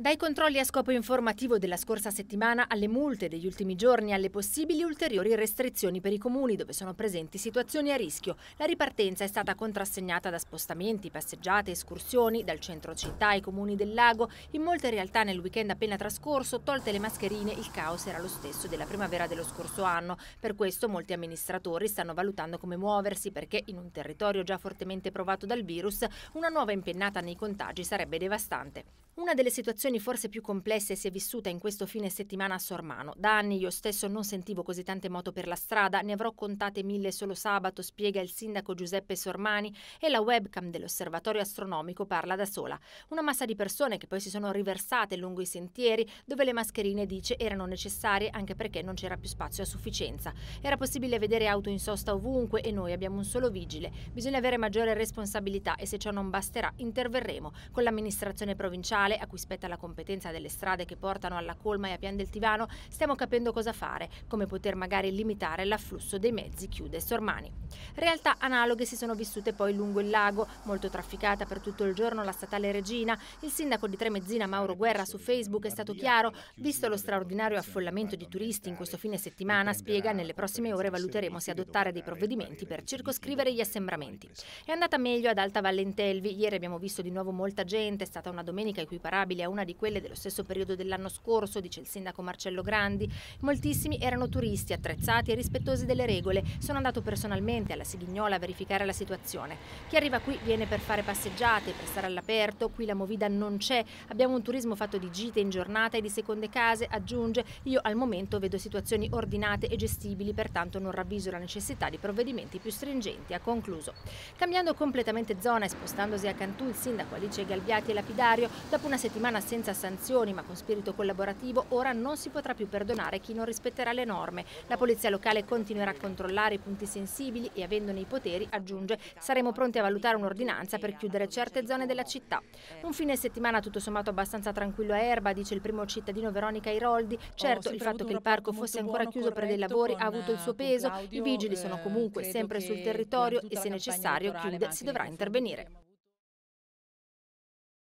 Dai controlli a scopo informativo della scorsa settimana alle multe degli ultimi giorni alle possibili ulteriori restrizioni per i comuni dove sono presenti situazioni a rischio, la ripartenza è stata contrassegnata da spostamenti, passeggiate, escursioni dal centro città ai comuni del lago. In molte realtà nel weekend appena trascorso, tolte le mascherine, il caos era lo stesso della primavera dello scorso anno. Per questo molti amministratori stanno valutando come muoversi perché in un territorio già fortemente provato dal virus una nuova impennata nei contagi sarebbe devastante. Una delle situazioni forse più complesse si è vissuta in questo fine settimana a Sormano. Da anni io stesso non sentivo così tante moto per la strada, ne avrò contate mille solo sabato, spiega il sindaco Giuseppe Sormani e la webcam dell'osservatorio astronomico parla da sola. Una massa di persone che poi si sono riversate lungo i sentieri dove le mascherine, dice, erano necessarie anche perché non c'era più spazio a sufficienza. Era possibile vedere auto in sosta ovunque e noi abbiamo un solo vigile. Bisogna avere maggiore responsabilità e se ciò non basterà interverremo con l'amministrazione provinciale Comunale, a cui spetta la competenza delle strade che portano alla Colma e a Pian del Tivano, stiamo capendo cosa fare, come poter magari limitare l'afflusso dei mezzi, chiude Sormani. Realtà analoghe si sono vissute poi lungo il lago, molto trafficata per tutto il giorno la statale Regina. Il sindaco di Tremezzina Mauro Guerra su Facebook è stato chiaro, visto lo straordinario affollamento di turisti in questo fine settimana, spiega nelle prossime ore valuteremo se adottare dei provvedimenti per circoscrivere gli assembramenti. È andata meglio ad Alta Valle in Telvi, ieri abbiamo visto di nuovo molta gente, è stata una domenica in cui equiparabile a una di quelle dello stesso periodo dell'anno scorso, dice il sindaco Marcello Grandi. Moltissimi erano turisti, attrezzati e rispettosi delle regole. Sono andato personalmente alla Sigignola a verificare la situazione. Chi arriva qui viene per fare passeggiate, per stare all'aperto, qui la movida non c'è. Abbiamo un turismo fatto di gite in giornata e di seconde case, aggiunge. Io al momento vedo situazioni ordinate e gestibili, pertanto non ravviso la necessità di provvedimenti più stringenti, ha concluso. Cambiando completamente zona e spostandosi a Cantù, il sindaco Alice Galbiati e lapidario, dopo Dopo una settimana senza sanzioni ma con spirito collaborativo, ora non si potrà più perdonare chi non rispetterà le norme. La polizia locale continuerà a controllare i punti sensibili e avendone i poteri, aggiunge, saremo pronti a valutare un'ordinanza per chiudere certe zone della città. Un fine settimana tutto sommato abbastanza tranquillo a Erba, dice il primo cittadino Veronica Iroldi. Oh, certo, il fatto che il parco fosse ancora chiuso per dei lavori ha avuto il suo peso, i vigili sono eh, comunque sempre sul territorio e se necessario chiude si dovrà intervenire.